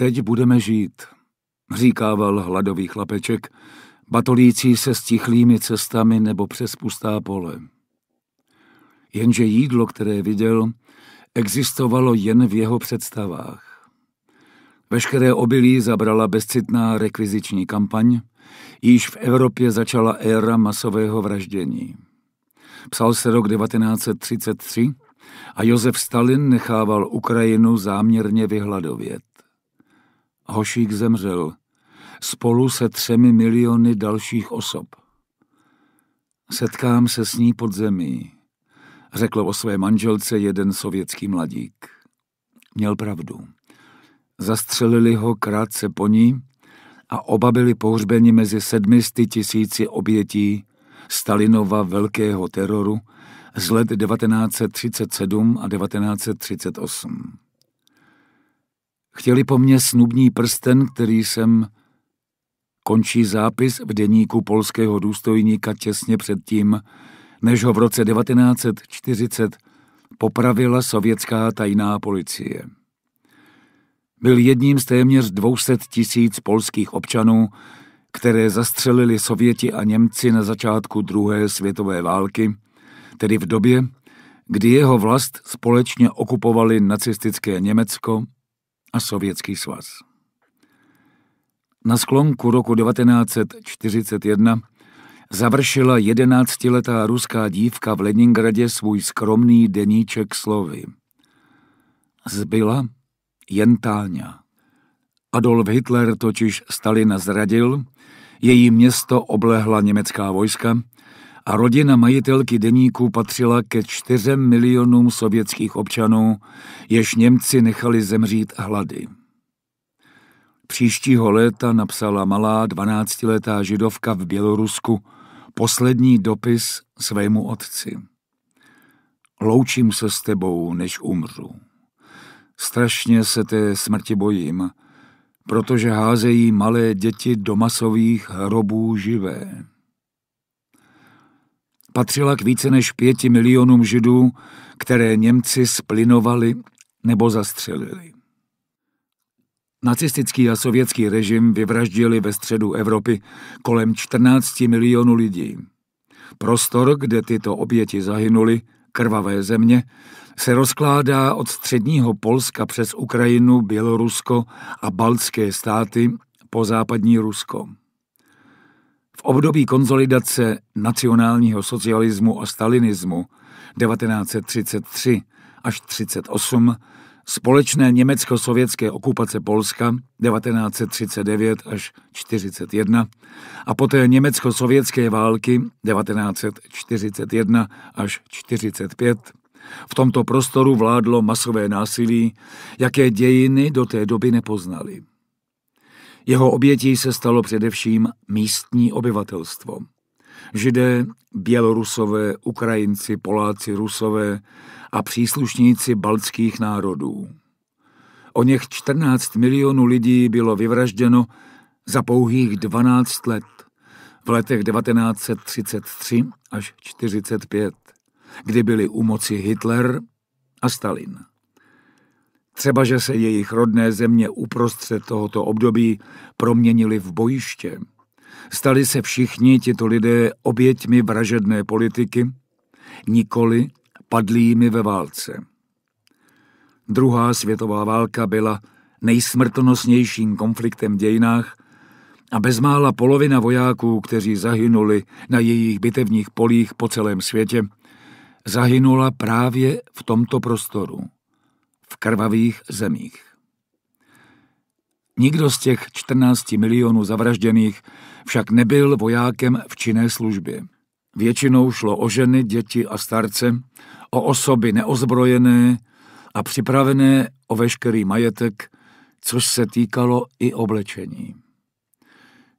Teď budeme žít, říkával hladový chlapeček, batolící se stichlými cestami nebo přes pustá pole. Jenže jídlo, které viděl, existovalo jen v jeho představách. Veškeré obilí zabrala bezcitná rekviziční kampaň, již v Evropě začala éra masového vraždění. Psal se rok 1933 a Josef Stalin nechával Ukrajinu záměrně vyhladovět. Hošík zemřel spolu se třemi miliony dalších osob. Setkám se s ní pod zemí, řekl o své manželce jeden sovětský mladík. Měl pravdu. Zastřelili ho krátce po ní a oba byli pohřbeni mezi sedmisty tisíci obětí Stalinova velkého teroru z let 1937 a 1938. Chtěli po mně snubní prsten, který jsem... Končí zápis v deníku polského důstojníka těsně předtím, než ho v roce 1940 popravila sovětská tajná policie. Byl jedním z téměř 200 tisíc polských občanů, které zastřelili Sověti a Němci na začátku druhé světové války, tedy v době, kdy jeho vlast společně okupovali nacistické Německo a Sovětský svaz. Na sklonku roku 1941 završila jedenáctiletá ruská dívka v Leningradě svůj skromný deníček slovy. Zbyla jen Táňa. Adolf Hitler totiž Stalina zradil, její město oblehla německá vojska a rodina majitelky deníku patřila ke čtyřem milionům sovětských občanů, jež Němci nechali zemřít hlady. Příštího léta napsala malá dvanáctiletá židovka v Bělorusku poslední dopis svému otci. Loučím se s tebou, než umřu. Strašně se té smrti bojím, protože házejí malé děti do masových hrobů živé patřila k více než pěti milionům židů, které Němci splinovali nebo zastřelili. Nacistický a sovětský režim vyvraždili ve středu Evropy kolem 14 milionů lidí. Prostor, kde tyto oběti zahynuly, krvavé země, se rozkládá od středního Polska přes Ukrajinu, Bělorusko a baltské státy po západní Rusko. V období konzolidace nacionálního socialismu a stalinismu 1933 až 1938, společné německo-sovětské okupace Polska 1939 až 1941 a poté německo-sovětské války 1941 až 1945 V tomto prostoru vládlo masové násilí, jaké dějiny do té doby nepoznaly. Jeho obětí se stalo především místní obyvatelstvo. Židé, Bělorusové, Ukrajinci, Poláci, Rusové a příslušníci baltských národů. O něch 14 milionů lidí bylo vyvražděno za pouhých 12 let v letech 1933 až 1945, kdy byli u moci Hitler a Stalin. Třeba, že se jejich rodné země uprostřed tohoto období proměnili v bojiště. Stali se všichni tito lidé oběťmi vražedné politiky, nikoli padlými ve válce. Druhá světová válka byla nejsmrtonosnějším konfliktem v dějinách a bezmála polovina vojáků, kteří zahynuli na jejich bitevních polích po celém světě, zahynula právě v tomto prostoru v krvavých zemích. Nikdo z těch 14 milionů zavražděných však nebyl vojákem v činné službě. Většinou šlo o ženy, děti a starce, o osoby neozbrojené a připravené o veškerý majetek, což se týkalo i oblečení.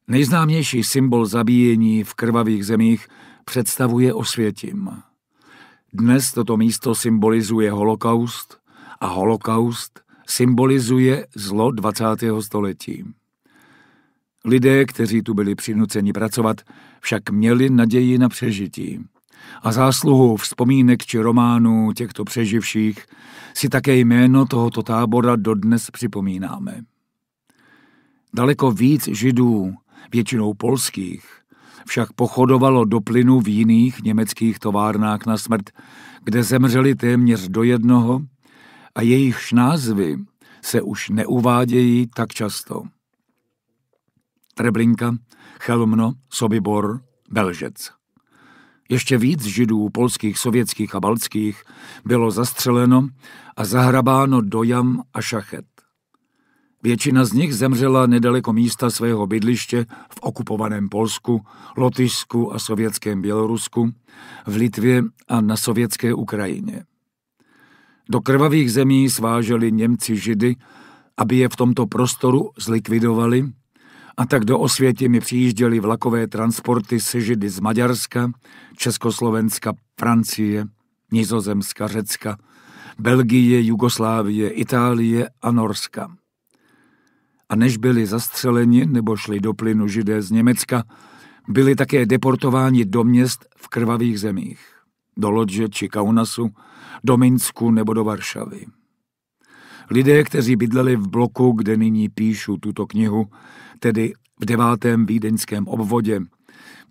Nejznámější symbol zabíjení v krvavých zemích představuje osvětím. Dnes toto místo symbolizuje holokaust, a holokaust symbolizuje zlo 20. století. Lidé, kteří tu byli přinuceni pracovat, však měli naději na přežití. A zásluhu vzpomínek či románů těchto přeživších si také jméno tohoto tábora dodnes připomínáme. Daleko víc židů, většinou polských, však pochodovalo do plynu v jiných německých továrnách na smrt, kde zemřeli téměř do jednoho a jejichž názvy se už neuvádějí tak často. Treblinka, Chelmno, Sobibor, Belžec. Ještě víc židů, polských, sovětských a baltských, bylo zastřeleno a zahrabáno do jam a šachet. Většina z nich zemřela nedaleko místa svého bydliště v okupovaném Polsku, Lotyšsku a sovětském Bělorusku, v Litvě a na sovětské Ukrajině. Do krvavých zemí sváželi Němci Židy, aby je v tomto prostoru zlikvidovali, a tak do osvěti mi přijížděly vlakové transporty se Židy z Maďarska, Československa, Francie, Nizozemska, Řecka, Belgie, Jugoslávie, Itálie a Norska. A než byli zastřeleni nebo šli do plynu Židé z Německa, byli také deportováni do měst v krvavých zemích do Lodže či Kaunasu, do Minsku nebo do Varšavy. Lidé, kteří bydleli v bloku, kde nyní píšu tuto knihu, tedy v devátém vídeňském obvodě,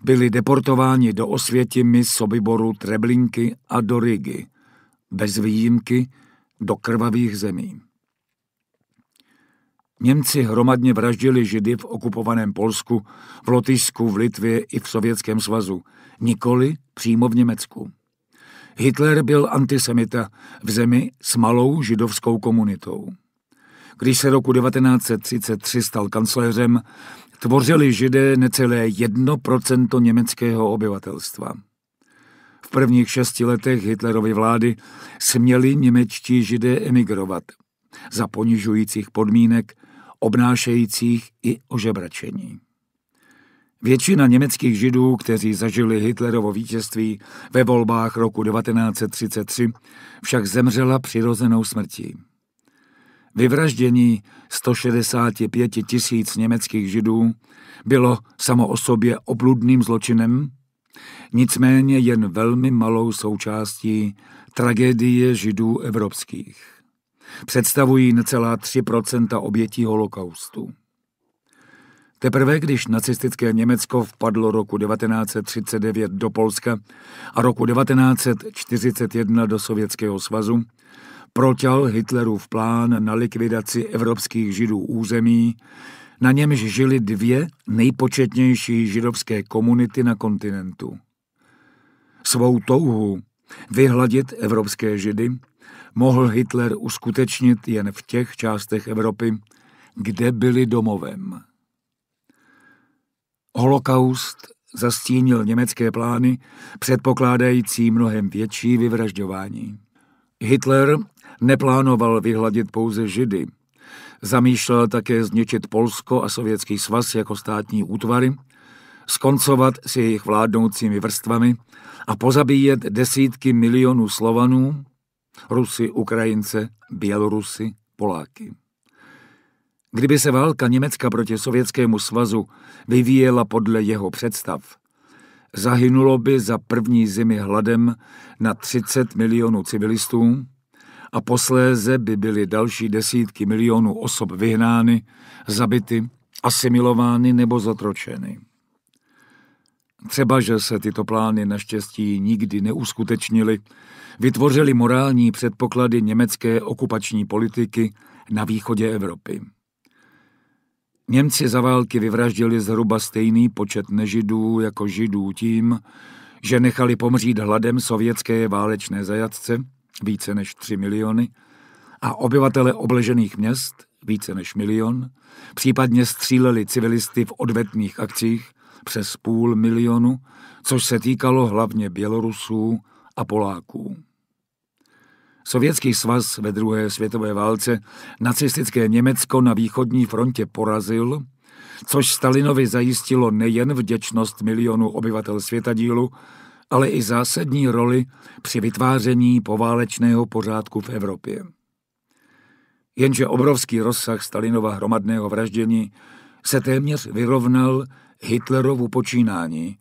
byli deportováni do Osvětimi, Sobiboru, Treblinky a do Rigi, bez výjimky do krvavých zemí. Němci hromadně vraždili Židy v okupovaném Polsku, v Lotyšsku, v Litvě i v Sovětském svazu, nikoli přímo v Německu. Hitler byl antisemita v zemi s malou židovskou komunitou. Když se roku 1933 stal kancléřem, tvořili židé necelé 1% německého obyvatelstva. V prvních šesti letech Hitlerovy vlády směli němečtí židé emigrovat za ponižujících podmínek, obnášejících i ožebračení. Většina německých židů, kteří zažili Hitlerovo vítězství ve volbách roku 1933, však zemřela přirozenou smrtí. Vyvraždění 165 tisíc německých židů bylo samo o sobě obludným zločinem, nicméně jen velmi malou součástí tragédie židů evropských. Představují necelá 3 obětí holokaustu. Teprve když nacistické Německo vpadlo roku 1939 do Polska a roku 1941 do Sovětského svazu, proťal Hitlerův plán na likvidaci evropských židů území, na němž žili dvě nejpočetnější židovské komunity na kontinentu. Svou touhu vyhladit evropské židy mohl Hitler uskutečnit jen v těch částech Evropy, kde byli domovem. Holokaust zastínil německé plány, předpokládající mnohem větší vyvražďování. Hitler neplánoval vyhladit pouze Židy. Zamýšlel také zničit Polsko a Sovětský svaz jako státní útvary, skoncovat s jejich vládnoucími vrstvami a pozabíjet desítky milionů Slovanů, Rusy, Ukrajince, Bělorusy, Poláky. Kdyby se válka Německa proti Sovětskému svazu vyvíjela podle jeho představ, zahynulo by za první zimy hladem na 30 milionů civilistů a posléze by byly další desítky milionů osob vyhnány, zabity, asimilovány nebo zatročeny. Třeba, že se tyto plány naštěstí nikdy neuskutečnily, vytvořily morální předpoklady německé okupační politiky na východě Evropy. Němci za války vyvraždili zhruba stejný počet nežidů jako židů tím, že nechali pomřít hladem sovětské válečné zajatce, více než 3 miliony, a obyvatele obležených měst, více než milion, případně stříleli civilisty v odvetných akcích přes půl milionu, což se týkalo hlavně Bělorusů a Poláků. Sovětský svaz ve druhé světové válce nacistické Německo na východní frontě porazil, což Stalinovi zajistilo nejen vděčnost milionů obyvatel světadílu, ale i zásadní roli při vytváření poválečného pořádku v Evropě. Jenže obrovský rozsah Stalinova hromadného vraždění se téměř vyrovnal Hitlerovu počínání.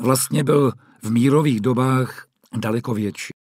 Vlastně byl v mírových dobách daleko větší.